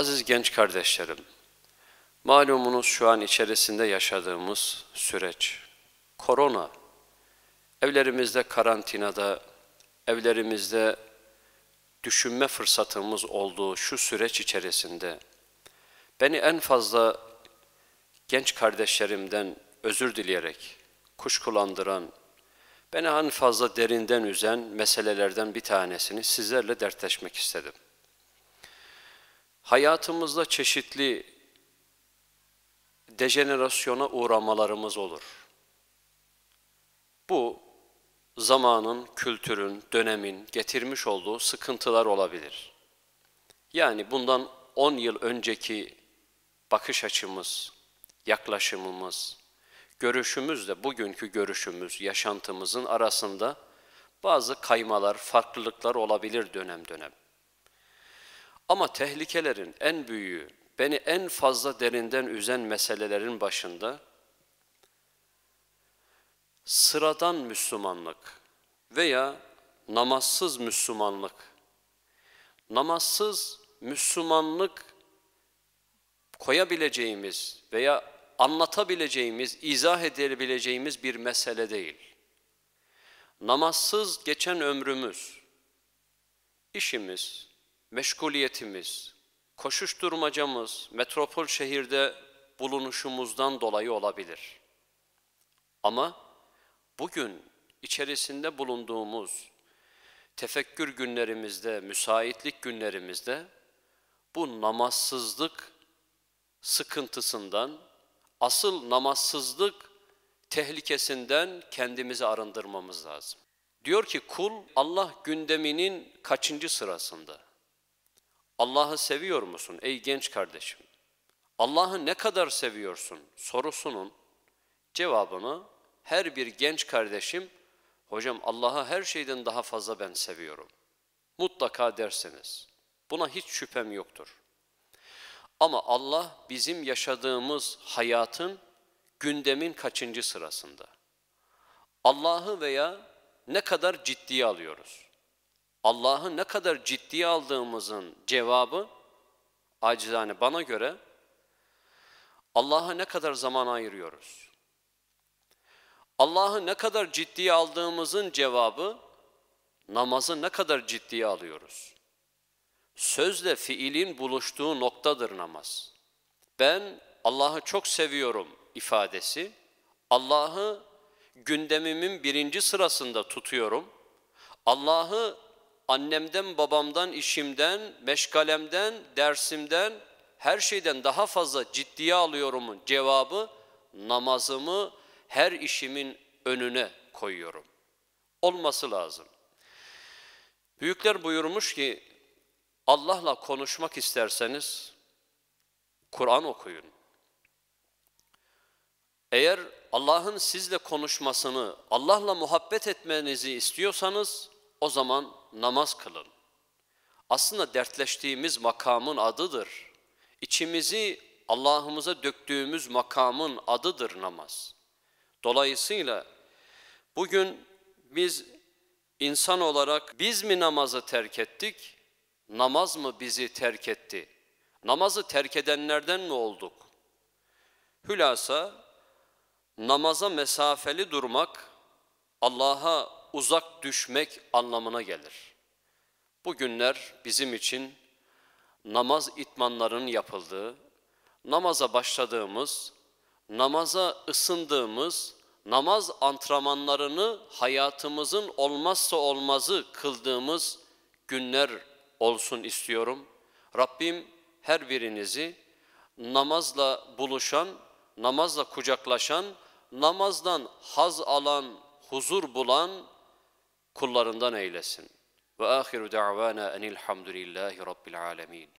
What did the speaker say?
Aziz genç kardeşlerim, malumunuz şu an içerisinde yaşadığımız süreç, korona, evlerimizde karantinada, evlerimizde düşünme fırsatımız olduğu şu süreç içerisinde beni en fazla genç kardeşlerimden özür dileyerek kuşkulandıran, beni en fazla derinden üzen meselelerden bir tanesini sizlerle dertleşmek istedim.'' hayatımızda çeşitli dejenerasyona uğramalarımız olur. Bu zamanın, kültürün, dönemin getirmiş olduğu sıkıntılar olabilir. Yani bundan 10 yıl önceki bakış açımız, yaklaşımımız, görüşümüzle bugünkü görüşümüz, yaşantımızın arasında bazı kaymalar, farklılıklar olabilir dönem dönem. Ama tehlikelerin en büyüğü, beni en fazla derinden üzen meselelerin başında sıradan Müslümanlık veya namazsız Müslümanlık. Namazsız Müslümanlık koyabileceğimiz veya anlatabileceğimiz, izah edebileceğimiz bir mesele değil. Namazsız geçen ömrümüz, işimiz, meşguliyetimiz, koşuşturmacamız, metropol şehirde bulunuşumuzdan dolayı olabilir. Ama bugün içerisinde bulunduğumuz tefekkür günlerimizde, müsaitlik günlerimizde bu namazsızlık sıkıntısından, asıl namazsızlık tehlikesinden kendimizi arındırmamız lazım. Diyor ki kul Allah gündeminin kaçıncı sırasında? Allah'ı seviyor musun ey genç kardeşim? Allah'ı ne kadar seviyorsun sorusunun cevabını her bir genç kardeşim, hocam Allah'ı her şeyden daha fazla ben seviyorum. Mutlaka dersiniz. Buna hiç şüphem yoktur. Ama Allah bizim yaşadığımız hayatın gündemin kaçıncı sırasında? Allah'ı veya ne kadar ciddiye alıyoruz? Allah'ı ne kadar ciddiye aldığımızın cevabı acizane bana göre Allah'a ne kadar zaman ayırıyoruz? Allah'ı ne kadar ciddiye aldığımızın cevabı namazı ne kadar ciddiye alıyoruz? Sözle fiilin buluştuğu noktadır namaz. Ben Allah'ı çok seviyorum ifadesi, Allah'ı gündemimin birinci sırasında tutuyorum, Allah'ı annemden, babamdan, işimden, meşgalemden, dersimden, her şeyden daha fazla ciddiye alıyorumun cevabı namazımı her işimin önüne koyuyorum. Olması lazım. Büyükler buyurmuş ki Allah'la konuşmak isterseniz Kur'an okuyun. Eğer Allah'ın sizle konuşmasını, Allah'la muhabbet etmenizi istiyorsanız o zaman namaz kılın. Aslında dertleştiğimiz makamın adıdır. İçimizi Allah'ımıza döktüğümüz makamın adıdır namaz. Dolayısıyla bugün biz insan olarak biz mi namazı terk ettik, namaz mı bizi terk etti? Namazı terk edenlerden mi olduk? Hülasa namaza mesafeli durmak, Allah'a uzak düşmek anlamına gelir. Bu günler bizim için namaz itmanlarının yapıldığı, namaza başladığımız, namaza ısındığımız, namaz antrenmanlarını hayatımızın olmazsa olmazı kıldığımız günler olsun istiyorum. Rabbim her birinizi namazla buluşan, namazla kucaklaşan, namazdan haz alan, huzur bulan, kullarından eylesin. Ve ahiru da'vana enilhamdülillahi rabbil alemin.